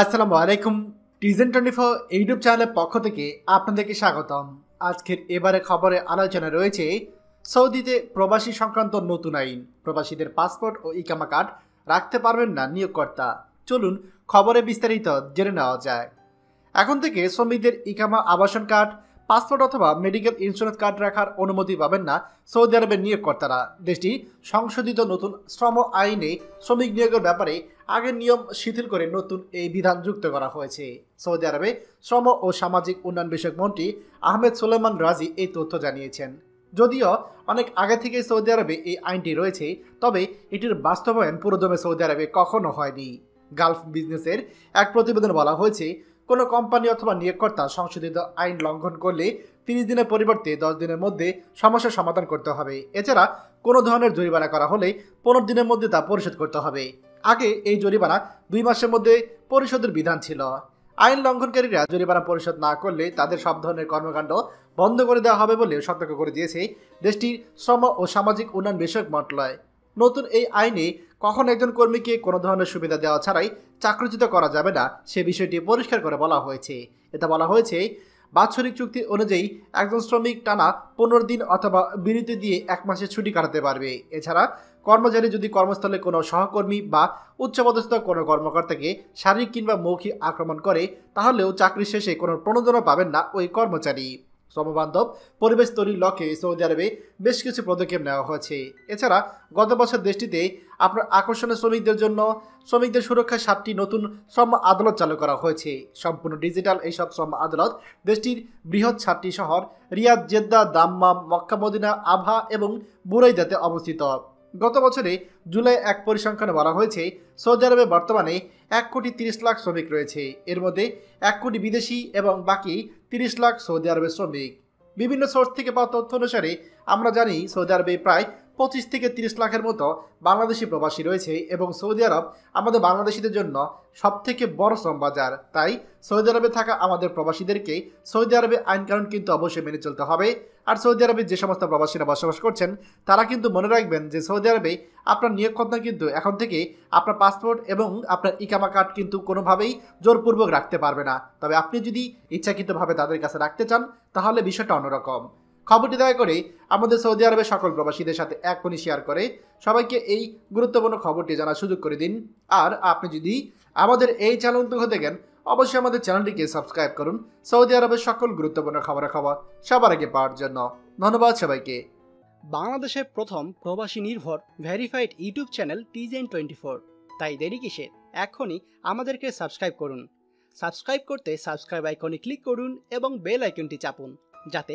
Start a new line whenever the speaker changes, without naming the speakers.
আসসালামু আলাইকুম টিজেন twenty four YouTube চ্যানেলের পক্ষ থেকে আপনাদেরকে স্বাগতম আজকের এবারে খবরে আলোচনা রয়েছে সৌদিতে প্রবাসী সংক্রান্ত নতুন আইন প্রবাসীদের পাসপোর্ট ও ইকামা কার্ড রাখতে পারবেন না নিয়োগকর্তা চলুন খবরে বিস্তারিত জেনে নেওয়া যায় এখন থেকে শ্রমিকদের ইকামা আবাসন কার্ড পাসপোর্ট অথবা মেডিকেল ইন্স্যুরেন্স কার্ড রাখার অনুমতি পাবেন না সৌদি আরবের নিয়োগকর্তারা দেশটি সংশোধিত নতুন শ্রম আইনে শ্রমিক নিয়োগের ব্যাপারে আগের নিয়ম শিথিল করে নতুন এই বিধান যুক্ত করা হয়েছে সৌদি আরবে শ্রম ও সামাজিক উন্নয়ন বিষয়ক মন্ত্রী আহমেদ সুলেমান রাজি এই তথ্য জানিয়েছেন যদিও অনেক আগে থেকে সৌদি আরবে এই আইনটি রয়েছে তবে এটির বাস্তবায়ন পুরোদমে সৌদি আরবে কখনো হয়নি গালফ বিজনেসের এক প্রতিবেদন বলা হয়েছে কোনো কোম্পানি অথবা নিয়োগকর্তা সংশোধিত আইন লঙ্ঘন করলে তিরিশ দিনের পরিবর্তে দশ দিনের মধ্যে সমস্যার সমাধান করতে হবে এছাড়া কোনো ধরনের জরিমানা করা হলে পনেরো দিনের মধ্যে তা পরিশোধ করতে হবে আগে এই জরিমানা দুই মাসের মধ্যে পরিশোধের বিধান ছিল আইন লঙ্ঘনকারীরা জরিমানা পরিশোধ না করলে তাদের সব ধরনের কর্মকাণ্ড বন্ধ করে দেওয়া হবে বলে সতর্ক করে দিয়েছে দেশটির শ্রম ও সামাজিক উন্নয়ন বিষয়ক মন্ত্রণালয় নতুন এই আইনে কখন একজন কর্মীকে কোনো ধরনের সুবিধা দেওয়া ছাড়াই চাকরিচ্যুত করা যাবে না সে বিষয়টি পরিষ্কার করে বলা হয়েছে এটা বলা হয়েছে বাৎসরিক চুক্তি অনুযায়ী একজন শ্রমিক টানা পনেরো দিন অথবা বিরতি দিয়ে এক মাসের ছুটি কাটাতে পারবে এছাড়া কর্মচারী যদি কর্মস্থলে কোনো সহকর্মী বা উচ্চপদস্থ কোনো কর্মকর্তাকে শারীরিক কিংবা মৌখিক আক্রমণ করে তাহলেও চাকরি শেষে কোনো প্রণোদনা পাবেন না ওই কর্মচারী শ্রমবান্ধব পরিবেশ তৈরির লক্ষ্যে সৌদি আরবে বেশ কিছু পদক্ষেপ নেওয়া হয়েছে এছাড়া গত বছর দেশটিতে আপনার আকর্ষণে শ্রমিকদের জন্য শ্রমিকদের সুরক্ষায় সাতটি নতুন শ্রম আদালত চালু করা হয়েছে সম্পূর্ণ ডিজিটাল এইসব শ্রম আদালত দেশটির বৃহৎ সাতটি শহর রিয়াদ জেদ্দা দাম্মা মক্কামদিনা আভা এবং বুরাইদাতে অবস্থিত গত বছরে জুলাই এক পরিসংখ্যানে বলা হয়েছে সৌদি আরবে বর্তমানে এক কোটি তিরিশ লাখ শ্রমিক রয়েছে এর মধ্যে এক কোটি বিদেশি এবং বাকি তিরিশ লাখ সৌদি আরবের শ্রমিক বিভিন্ন সোর্স থেকে পাওয়া তথ্য অনুসারে আমরা জানি সৌদি আরবে প্রায় পঁচিশ থেকে তিরিশ লাখের মতো বাংলাদেশি প্রবাসী রয়েছে এবং সৌদি আরব আমাদের বাংলাদেশিদের জন্য সবথেকে বড় শ্রম বাজার তাই সৌদি আরবে থাকা আমাদের প্রবাসীদেরকেই সৌদি আরবে আইনকানুন কিন্তু অবশ্যই মেনে চলতে হবে আর সৌদি আরবে যে সমস্ত প্রবাসীরা বসবাস করছেন তারা কিন্তু মনে রাখবেন যে সৌদি আরবে আপনার নিয়োগকর্তা কিন্তু এখন থেকে আপনার পাসপোর্ট এবং আপনার ইকামা কার্ড কিন্তু কোনোভাবেই জোরপূর্বক রাখতে পারবে না তবে আপনি যদি ইচ্ছাকৃতভাবে তাদের কাছে রাখতে চান তাহলে বিষয়টা অন্যরকম খবরটি দয়া করে আমাদের সৌদি আরবের সকল প্রবাসীদের সাথে এখনই শেয়ার করে সবাইকে এই গুরুত্বপূর্ণ খবরটি জানার সুযোগ করে দিন আর আপনি যদি আমাদের এই চ্যানেল হতে গেন অবশ্যই আমাদের চ্যানেলটিকে সাবস্ক্রাইব করুন সৌদি আরবের সকল গুরুত্বপূর্ণ খবর খাওয়া সবার আগে পাওয়ার জন্য ধন্যবাদ সবাইকে বাংলাদেশের প্রথম প্রবাসী নির্ভর ভেরিফাইড ইউটিউব চ্যানেল টিজেন টোয়েন্টি ফোর তাই দেরি কিসে এখনই আমাদেরকে সাবস্ক্রাইব করুন সাবস্ক্রাইব করতে সাবস্ক্রাইব আইকনে ক্লিক করুন এবং বেল আইকনটি চাপুন যাতে